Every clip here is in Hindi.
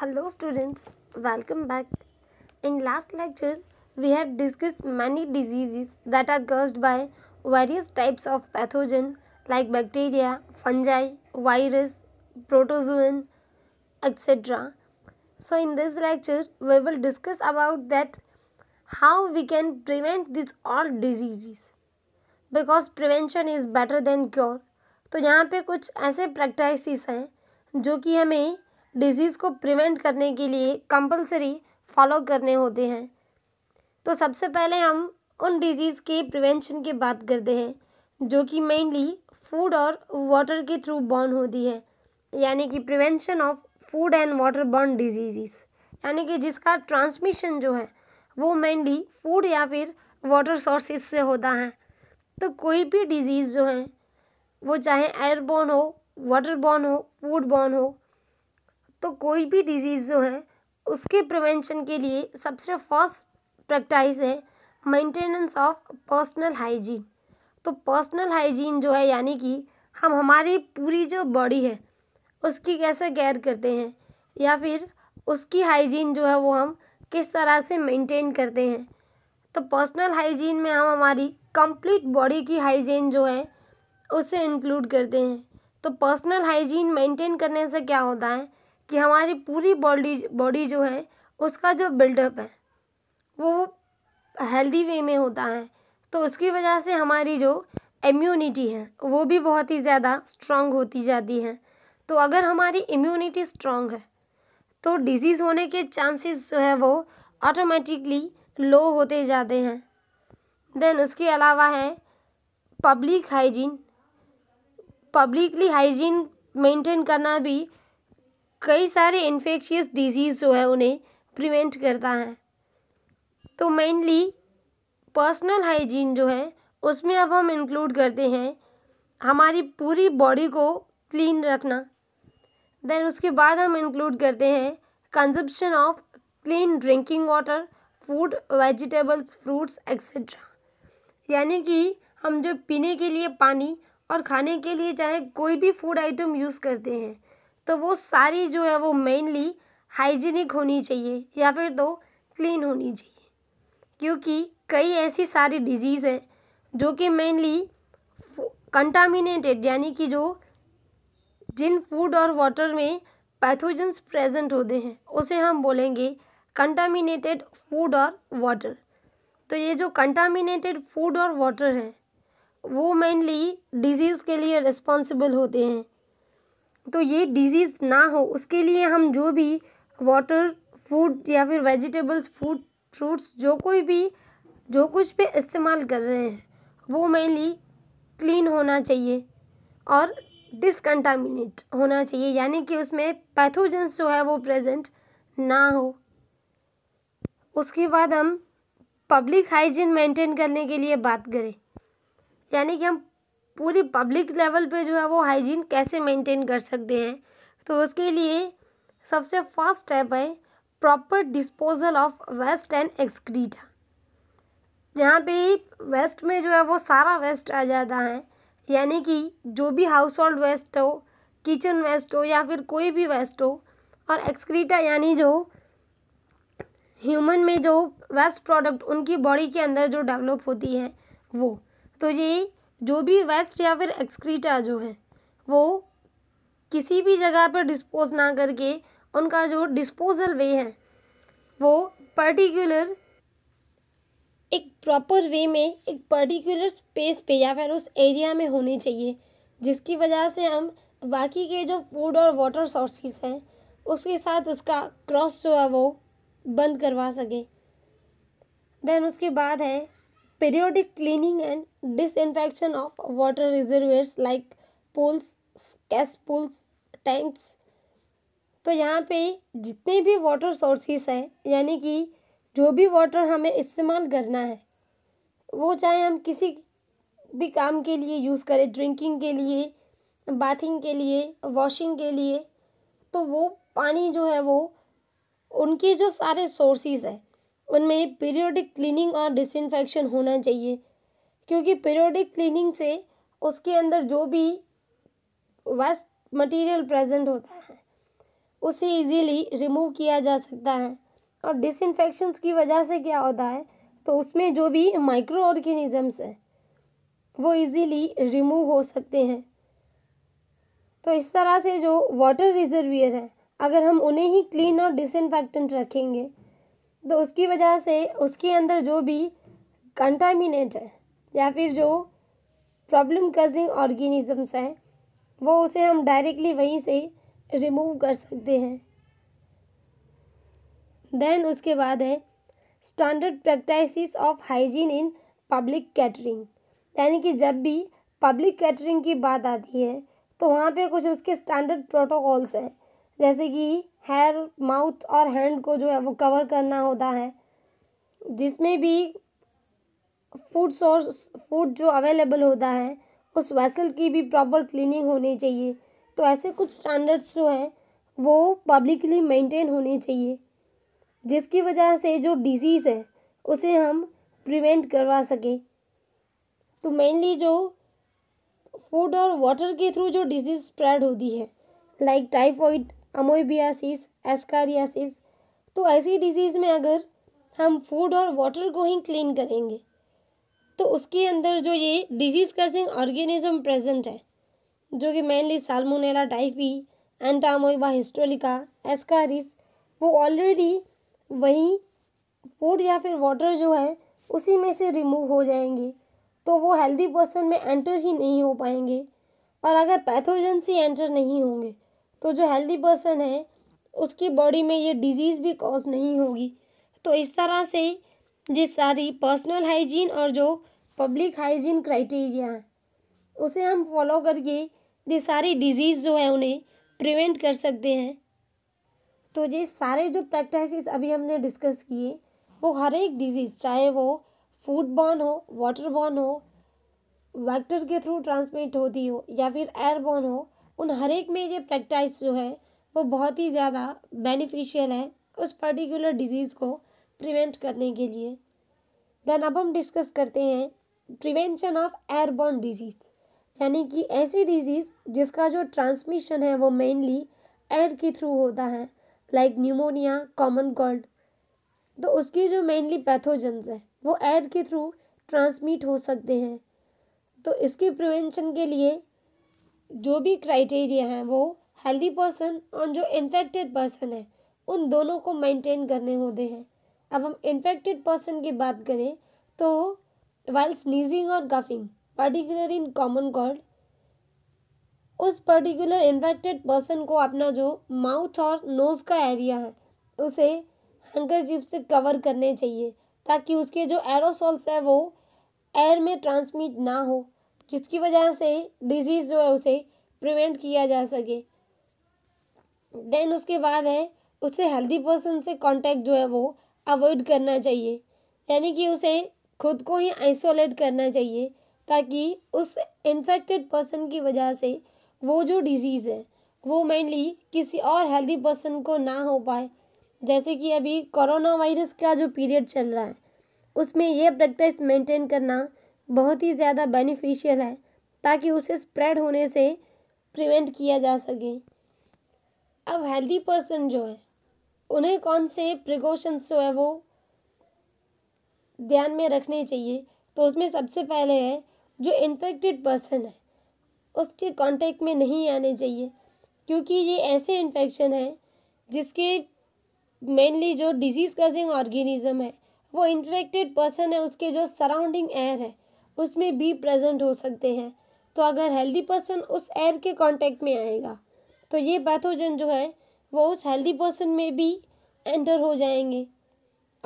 hello students welcome back in last lecture we have discussed many diseases that are caused by various types of pathogen like bacteria fungi virus protozoan etc so in this lecture we will discuss about that how we can prevent these all diseases because prevention is better than cure तो यहाँ पे कुछ ऐसे प्रैक्टिस हैं जो कि हमें डिजीज़ को प्रिवेंट करने के लिए कंपलसरी फॉलो करने होते हैं तो सबसे पहले हम उन डिजीज़ के प्रिवेंशन की बात करते हैं जो कि मेनली फूड और वाटर के थ्रू बॉर्न होती है यानी कि prevention of food and water borne disease यानी कि जिसका ट्रांसमिशन जो है वो मेनली फूड या फिर वाटर सोर्सेज से होता है तो कोई भी डिजीज़ जो है वो चाहे एयर बॉर्न हो वाटर बॉर्न हो फूड बॉर्न हो तो कोई भी डिज़ीज़ जो है उसके प्रिवेंशन के लिए सबसे फर्स्ट प्रैक्टाइज है मेंटेनेंस ऑफ पर्सनल हाइजीन तो पर्सनल हाइजीन जो है यानी कि हम हमारी पूरी जो बॉडी है उसकी कैसे केयर करते हैं या फिर उसकी हाइजीन जो है वो हम किस तरह से मेंटेन करते हैं तो पर्सनल हाइजीन में हम हमारी कंप्लीट बॉडी की हाइजीन जो है उसे इंक्लूड करते हैं तो पर्सनल हाइजीन मेंटेन करने से क्या होता है कि हमारी पूरी बॉडी बॉडी जो है उसका जो बिल्डअप है वो हेल्दी वे में होता है तो उसकी वजह से हमारी जो इम्यूनिटी है वो भी बहुत ही ज़्यादा स्ट्रांग होती जाती है तो अगर हमारी इम्यूनिटी स्ट्रांग है तो डिजीज़ होने के चांसेस जो है वो ऑटोमेटिकली लो होते जाते हैं देन उसके अलावा है public hygiene publicly hygiene maintain करना भी कई सारे इन्फेक्शियस डिजीज़ जो है उन्हें प्रिवेंट करता है तो मेनली पर्सनल हाइजीन जो है उसमें अब हम इंक्लूड करते हैं हमारी पूरी बॉडी को क्लीन रखना देन उसके बाद हम इंक्लूड करते हैं consumption of clean drinking water food vegetables fruits etcetera यानी कि हम जो पीने के लिए पानी और खाने के लिए चाहे कोई भी फूड आइटम यूज़ करते हैं तो वो सारी जो है वो मेनली हाइजीनिक होनी चाहिए या फिर तो क्लीन होनी चाहिए क्योंकि कई ऐसी सारी डिजीज़ है जो कि मेनली कंटामिनेटेड यानी कि जो जिन फूड और वाटर में पैथोजेंस प्रेजेंट होते हैं उसे हम बोलेंगे कंटामिनेटेड फूड और वाटर तो ये जो कंटामिनेटेड फूड और वाटर है वो मेनली डिजीज़ के लिए रिस्पॉन्सिबल होते हैं तो ये डिजीज़ ना हो उसके लिए हम जो भी वाटर फूड या फिर वेजिटेबल्स फूड फ्रूट्स जो कोई भी जो कुछ भी इस्तेमाल कर रहे हैं वो मेनली क्लीन होना चाहिए और डिसकंटामिनेट होना चाहिए यानी कि उसमें पैथोजेंस जो है वो प्रेजेंट ना हो उसके बाद हम पब्लिक हाइजीन मेंटेन करने के लिए बात करें यानी कि हम पूरी पब्लिक लेवल पे जो है वो हाइजीन कैसे मेंटेन कर सकते हैं तो उसके लिए सबसे फर्स्ट स्टेप है proper disposal of waste and excreta यहाँ पे वेस्ट में जो है वो सारा वेस्ट आ जाता है यानी कि जो भी हाउस होल्ड वेस्ट हो किचन वेस्ट हो या फिर कोई भी वेस्ट हो और एक्सक्रीटा यानी जो ह्यूमन में जो वेस्ट प्रोडक्ट उनकी बॉडी के अंदर जो डेवलप होती है वो तो ये जो भी वेस्ट या फिर एक्सक्रीटा जो है वो किसी भी जगह पर डिस्पोज ना करके उनका जो डिस्पोजल वे है वो पर्टिकुलर एक प्रॉपर वे में एक पर्टिकुलर स्पेस पे या फिर उस एरिया में होने चाहिए जिसकी वजह से हम बाकी के जो फूड और वाटर सोर्सेस हैं उसके साथ उसका क्रॉस जो है वो बंद करवा सकें देन उसके बाद है periodic cleaning and disinfection of water reservoirs like pools, कैस पूल्स टैंक्स तो यहाँ पे जितने भी वाटर सोर्सेस हैं यानी कि जो भी वाटर हमें इस्तेमाल करना है वो चाहे हम किसी भी काम के लिए यूज़ करें ड्रिंकिंग के लिए बाथिंग के लिए वॉशिंग के लिए तो वो पानी जो है वो उनके जो सारे सोर्सेज हैं उनमें पीरियोडिक क्लीनिंग और डिसइनफेक्शन होना चाहिए क्योंकि पीरियोडिक क्लीनिंग से उसके अंदर जो भी वेस्ट मटेरियल प्रेजेंट होता है उसे इजीली रिमूव किया जा सकता है और डिसइनफेक्शंस की वजह से क्या होता है तो उसमें जो भी माइक्रो ऑर्गेनिजम्स हैं वो इजीली रिमूव हो सकते हैं तो इस तरह से जो वाटर रिजर्वियर हैं अगर हम उन्हें ही क्लीन और डिसइनफेक्टेंट रखेंगे तो उसकी वजह से उसके अंदर जो भी कंटामिनेट है या फिर जो प्रॉब्लम कजिंग ऑर्गेनिजम्स हैं वो उसे हम डायरेक्टली वहीं से रिमूव कर सकते हैं देन उसके बाद है standard practice of hygiene in public catering यानी कि जब भी पब्लिक कैटरिंग की बात आती है तो वहाँ पे कुछ उसके स्टैंडर्ड प्रोटोकॉल्स हैं जैसे कि हेयर माउथ और हैंड को जो है वो कवर करना होता है जिसमें भी फूड सोर्स फूड जो अवेलेबल होता है उस वेसल की भी प्रॉपर क्लीनिंग होनी चाहिए तो ऐसे कुछ स्टैंडर्ड्स जो हैं वो पब्लिकली मेंटेन होने चाहिए जिसकी वजह से जो डिजीज़ है उसे हम प्रिवेंट करवा सकें तो मेनली जो फूड और वाटर के थ्रू जो डिजीज़ स्प्रेड होती है लाइक टाइफॉइड अमोइबियासिस एस्कारियासिस तो ऐसी डिजीज़ में अगर हम फूड और वाटर को ही क्लीन करेंगे तो उसके अंदर जो ये डिजीज़ कजिंग ऑर्गेनिज्म प्रेजेंट है जो कि mainly Salmonella typhi Entamoeba histolytica Ascaris वो ऑलरेडी वहीं फूड या फिर वाटर जो है उसी में से रिमूव हो जाएंगे तो वो हेल्दी पर्सन में एंटर ही नहीं हो पाएंगे और अगर पैथोजन से एंटर नहीं होंगे तो जो हेल्दी पर्सन है उसकी बॉडी में ये डिजीज़ भी कॉज नहीं होगी तो इस तरह से ये सारी पर्सनल हाइजीन और जो पब्लिक हाइजीन क्राइटेरिया है उसे हम फॉलो करके ये सारी डिजीज़ जो है उन्हें प्रिवेंट कर सकते हैं तो ये सारे जो प्रैक्टिस अभी हमने डिस्कस किए वो हर एक डिजीज़ चाहे वो फूड बॉर्न हो वाटर बॉर्न हो वेक्टर के थ्रू ट्रांसमिट होती हो या फिर एयर बॉर्न हो उन हर एक में ये प्रैक्टाइस जो है वो बहुत ही ज़्यादा बेनिफिशियल है उस पर्टिकुलर डिजीज़ को प्रिवेंट करने के लिए देन अब हम डिस्कस करते हैं प्रिवेंशन ऑफ एयरबॉर्न डिजीज़ यानी कि ऐसी डिजीज़ जिसका जो ट्रांसमिशन है वो मेनली एयर के थ्रू होता है लाइक न्यूमोनिया कॉमन कोल्ड तो उसकी जो मेनली पैथोजेंस है वो एयर के थ्रू ट्रांसमिट हो सकते हैं तो इसके प्रिवेंशन के लिए जो भी क्राइटेरिया हैं वो हेल्दी पर्सन और जो इन्फेक्टेड पर्सन है उन दोनों को मेंटेन करने होते हैं अब हम इन्फेक्टेड पर्सन की बात करें तो वाइल स्नीजिंग और coughing particular in common cold उस पर्टिकुलर इन्फेक्टेड पर्सन को अपना जो माउथ और नोज़ का एरिया है उसे हंकर से कवर करने चाहिए ताकि उसके जो एरोसॉल्स है वो एयर में ट्रांसमिट ना हो जिसकी वजह से डिजीज़ जो है उसे प्रिवेंट किया जा सके देन उसके बाद है उसे हेल्दी पर्सन से कांटेक्ट जो है वो अवॉइड करना चाहिए यानी कि उसे खुद को ही आइसोलेट करना चाहिए ताकि उस इन्फेक्टेड पर्सन की वजह से वो जो डिजीज़ है वो मेनली किसी और हेल्दी पर्सन को ना हो पाए जैसे कि अभी कोरोना वायरस का जो पीरियड चल रहा है उसमें यह प्रैक्टिस मेंटेन करना बहुत ही ज़्यादा बेनिफिशियल है ताकि उसे स्प्रेड होने से प्रिवेंट किया जा सके अब हेल्दी पर्सन जो है उन्हें कौन से प्रिकॉशंस जो है वो ध्यान में रखने चाहिए तो उसमें सबसे पहले है जो इन्फेक्टेड पर्सन है उसके कांटेक्ट में नहीं आने चाहिए क्योंकि ये ऐसे इन्फेक्शन है जिसके मेनली जो डिजीज़ कजिंग ऑर्गेनिज्म है वो इन्फेक्टेड पर्सन है उसके जो सराउंडिंग एयर है उसमें भी प्रेजेंट हो सकते हैं तो अगर हेल्दी पर्सन उस एयर के कांटेक्ट में आएगा तो ये पैथोजन जो है वो उस हेल्दी पर्सन में भी एंटर हो जाएंगे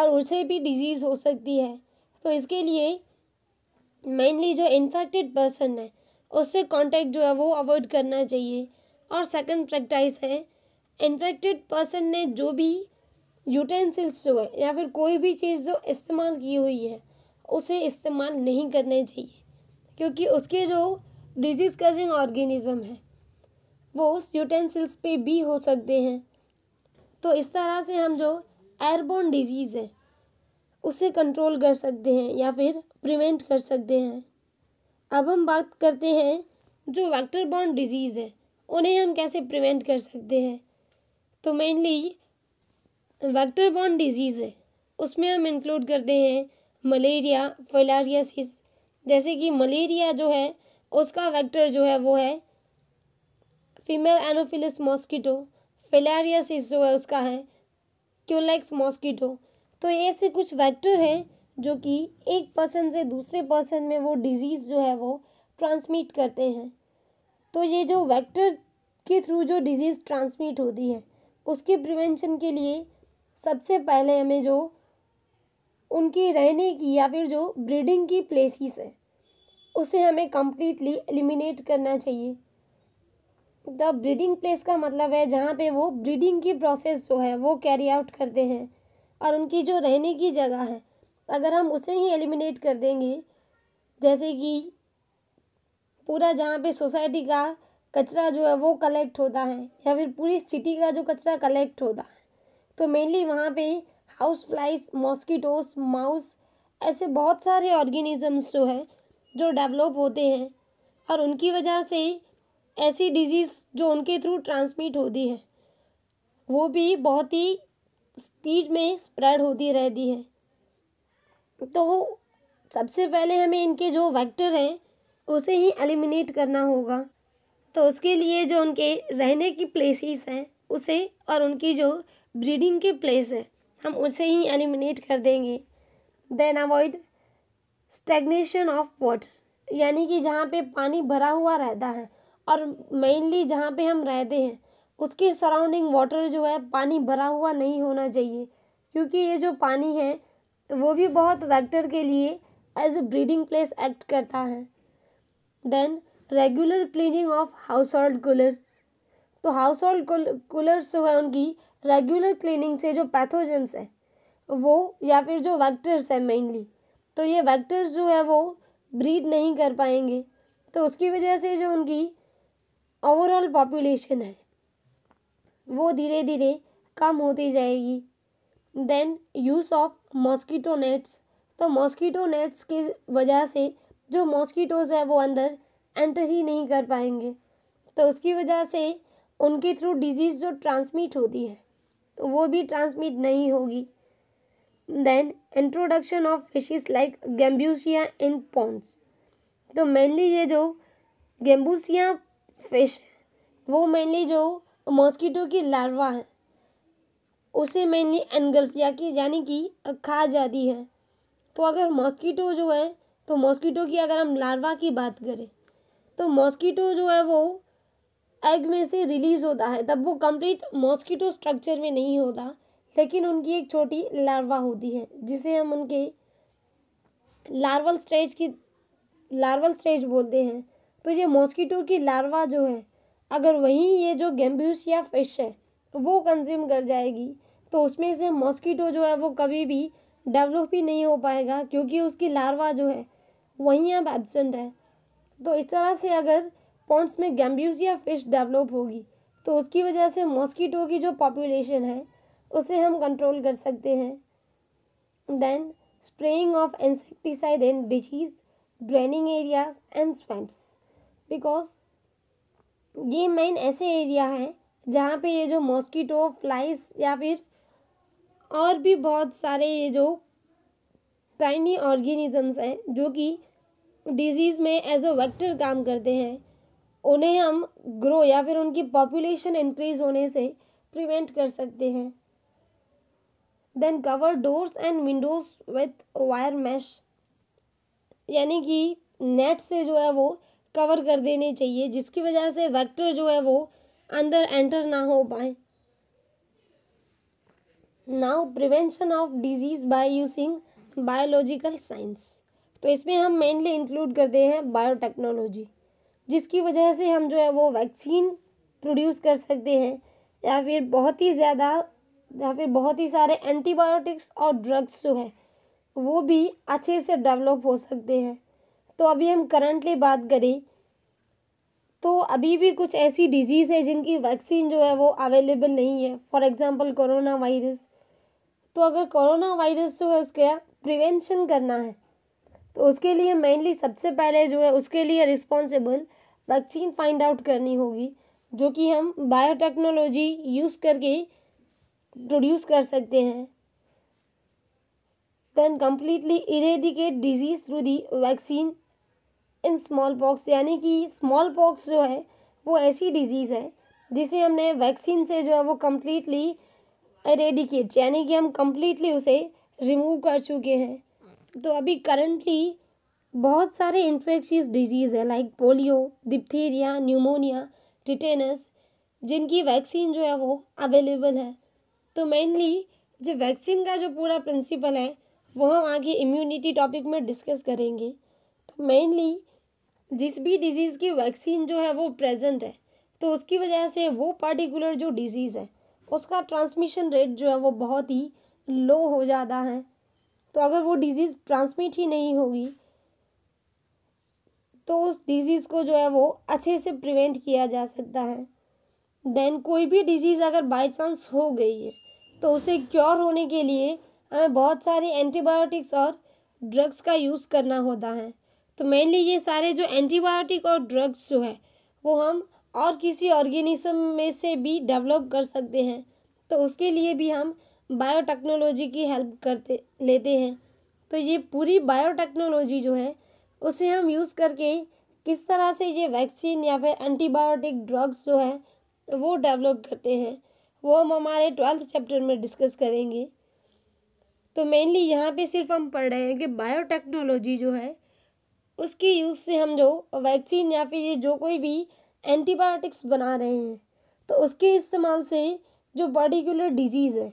और उसे भी डिजीज़ हो सकती है तो इसके लिए मेनली जो इन्फेक्टेड पर्सन है उससे कांटेक्ट जो है वो अवॉइड करना चाहिए और सेकंड प्रैक्टाइस है इन्फेक्टेड पर्सन ने जो भी यूटेंसिल्स जो है या फिर कोई भी चीज़ जो इस्तेमाल की हुई है उसे इस्तेमाल नहीं करने चाहिए क्योंकि उसके जो डिजीज़ कजिंग ऑर्गेनिज़म है वो उस यूटेंसिल्स पे भी हो सकते हैं तो इस तरह से हम जो एयरबोन डिजीज़ है उसे कंट्रोल कर सकते हैं या फिर प्रिवेंट कर सकते हैं अब हम बात करते हैं जो वैक्टर बॉर्न डिजीज़ है उन्हें हम कैसे प्रिवेंट कर सकते हैं तो मेनली वैक्टर बॉर्न डिजीज़ है उसमें हम इंक्लूड करते हैं मलेरिया फलारियासिस जैसे कि मलेरिया जो है उसका वेक्टर जो है वो है फीमेल एनोफिलस मॉस्किटो फिलारियासिस जो है उसका है क्यूलेक्स मॉस्किटो तो ये ऐसे कुछ वेक्टर हैं जो कि एक पर्सन से दूसरे पर्सन में वो डिजीज़ जो है वो ट्रांसमिट करते हैं तो ये जो वेक्टर के थ्रू जो डिजीज़ ट्रांसमिट होती है उसके प्रिवेंशन के लिए सबसे पहले हमें जो उनकी रहने की या फिर जो ब्रीडिंग की प्लेसिस है उसे हमें कम्प्लीटली एलिमिनेट करना चाहिए द ब्रीडिंग प्लेस का मतलब है जहाँ पे वो ब्रीडिंग की प्रोसेस जो है वो कैरी आउट करते हैं और उनकी जो रहने की जगह है अगर हम उसे ही एलिमिनेट कर देंगे जैसे कि पूरा जहाँ पे सोसाइटी का कचरा जो है वो कलेक्ट होता है या फिर पूरी सिटी का जो कचरा कलेक्ट होता है तो मेनली वहाँ पे हाउस फ्लाइज मॉस्किटोस माउस ऐसे बहुत सारे ऑर्गेनिजम्स जो है जो डेवलप होते हैं और उनकी वजह से ऐसी डिजीज़ जो उनके थ्रू ट्रांसमिट होती है वो भी बहुत ही स्पीड में स्प्रेड होती रहती है तो सबसे पहले हमें इनके जो वेक्टर हैं उसे ही एलिमिनेट करना होगा तो उसके लिए जो उनके रहने की प्लेसेस हैं उसे और उनकी जो ब्रीडिंग के प्लेस हैं हम उसे ही एलिमिनेट कर देंगे then avoid stagnation of water यानी कि जहाँ पे पानी भरा हुआ रहता है और मेनली जहाँ पे हम रहते हैं उसकी सराउंडिंग वाटर जो है पानी भरा हुआ नहीं होना चाहिए क्योंकि ये जो पानी है वो भी बहुत वेक्टर के लिए as a breeding place act करता है then regular cleaning of household cooler तो हाउस होल्ड कूलर्स जो है उनकी रेगुलर क्लीनिंग से जो पैथोजेंस हैं वो या फिर जो वैक्टर्स हैं मेनली तो ये वैक्टर्स जो है वो ब्रीड नहीं कर पाएंगे तो उसकी वजह से जो उनकी ओवरऑल पॉपुलेशन है वो धीरे धीरे कम होती जाएगी then use of mosquito nets तो मॉस्किटो नेट्स की वजह से जो मॉस्किटोज़ है वो अंदर एंटर ही नहीं कर पाएंगे तो उसकी वजह से उनके थ्रू डिजीज़ जो ट्रांसमिट होती है तो वो भी ट्रांसमिट नहीं होगी then introduction of fishes like Gambusia in ponds तो मेनली ये जो गेम्बूसिया फिश वो मेनली जो मॉस्किटो की लार्वा है उसे मेनली एनगल्फिया की यानी कि खा जाती है तो अगर मॉस्किटो जो है तो मॉस्किटो की अगर हम लार्वा की बात करें तो मॉस्किटो जो है वो एग में से रिलीज होता है तब वो कंप्लीट मॉस्किटो स्ट्रक्चर में नहीं होता लेकिन उनकी एक छोटी लार्वा होती है जिसे हम उनके लार्वल स्टेज की लार्वल स्टेज बोलते हैं तो ये मॉस्किटो की लार्वा जो है अगर वहीं ये जो गेम्ब्यूस या फिश है वो कंज्यूम कर जाएगी तो उसमें से मॉस्किटो जो है वो कभी भी डेवलप ही नहीं हो पाएगा क्योंकि उसकी लार्वा जो है वहीं अब एबसेंट है तो इस तरह से अगर पॉन्ड्स में गैम्ब्यूजिया फिश डेवलप होगी तो उसकी वजह से मॉस्कीटो की जो पॉपुलेशन है उसे हम कंट्रोल कर सकते हैं then spraying of insecticide and disease draining area and swamps because ये मेन ऐसे एरिया हैं जहाँ पे ये जो मॉस्कीटो फ्लाइज या फिर और भी बहुत सारे ये जो टाइनी ऑर्गेनिजम्स हैं जो कि डिजीज़ में एज अ वेक्टर काम करते हैं उन्हें हम ग्रो या फिर उनकी पॉपुलेशन इंक्रीज होने से प्रिवेंट कर सकते हैं then cover doors and windows with wire mesh यानी कि नेट से जो है वो कवर कर देने चाहिए जिसकी वजह से वेक्टर जो है वो अंदर एंटर ना हो पाए now prevention of disease by using biological science तो इसमें हम मेनली इंक्लूड करते हैं बायोटेक्नोलॉजी जिसकी वजह से हम जो है वो वैक्सीन प्रोड्यूस कर सकते हैं या फिर बहुत ही ज़्यादा या फिर बहुत ही सारे एंटीबायोटिक्स और ड्रग्स जो है वो भी अच्छे से डेवलप हो सकते हैं तो अभी हम करंटली बात करें तो अभी भी कुछ ऐसी डिजीज़ है जिनकी वैक्सीन जो है वो अवेलेबल नहीं है फॉर एग्ज़ाम्पल कोरोना वायरस तो अगर कोरोना वायरस जो है उसका प्रिवेंशन करना है तो उसके लिए मेनली सबसे पहले जो है उसके लिए रिस्पॉन्सिबल वैक्सीन फाइंड आउट करनी होगी जो कि हम बायोटेक्नोलॉजी यूज़ करके प्रोड्यूस कर सकते हैं then completely eradicate disease through the vaccine in smallpox यानी कि स्मॉल पॉक्स जो है वो ऐसी डिजीज़ है जिसे हमने वैक्सीन से जो है वो कम्प्लीटली इरेडिकेट यानी कि हम कम्प्लीटली उसे रिमूव कर चुके हैं तो अभी करंटली बहुत सारे इन्फेक्शियस डिजीज़ है like polio diphtheria pneumonia tetanus जिनकी वैक्सीन जो है वो अवेलेबल है तो मेनली जो वैक्सीन का जो पूरा प्रिंसिपल है वो हम आगे इम्यूनिटी टॉपिक में डिस्कस करेंगे तो मेनली जिस भी डिजीज़ की वैक्सीन जो है वो प्रेजेंट है तो उसकी वजह से वो पर्टिकुलर जो डिजीज़ है उसका ट्रांसमिशन रेट जो है वो बहुत ही लो हो जाता है तो अगर वो डिजीज़ ट्रांसमिट ही नहीं होगी तो उस डिजीज़ को जो है वो अच्छे से प्रिवेंट किया जा सकता है देन कोई भी डिजीज़ अगर बाई चांस हो गई है तो उसे क्योर होने के लिए हमें बहुत सारे एंटीबायोटिक्स और ड्रग्स का यूज़ करना होता है तो मेनली ये सारे जो एंटीबायोटिक और ड्रग्स जो है वो हम और किसी ऑर्गेनिज्म में से भी डेवलप कर सकते हैं तो उसके लिए भी हम बायोटेक्नोलॉजी की हेल्प करते लेते हैं तो ये पूरी बायोटेक्नोलॉजी जो है उसे हम यूज़ करके किस तरह से ये वैक्सीन या फिर एंटीबायोटिक ड्रग्स जो है वो डेवलप करते हैं वो हम हमारे ट्वेल्थ चैप्टर में डिस्कस करेंगे तो मेनली यहाँ पे सिर्फ हम पढ़ रहे हैं कि बायोटेक्नोलॉजी जो है उसकी यूज़ से हम जो वैक्सीन या फिर ये जो कोई भी एंटीबायोटिक्स बना रहे हैं तो उसके इस्तेमाल से जो पर्टिकुलर डिजीज़ है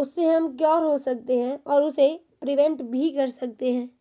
उससे हम क्योर हो सकते हैं और उसे प्रिवेंट भी कर सकते हैं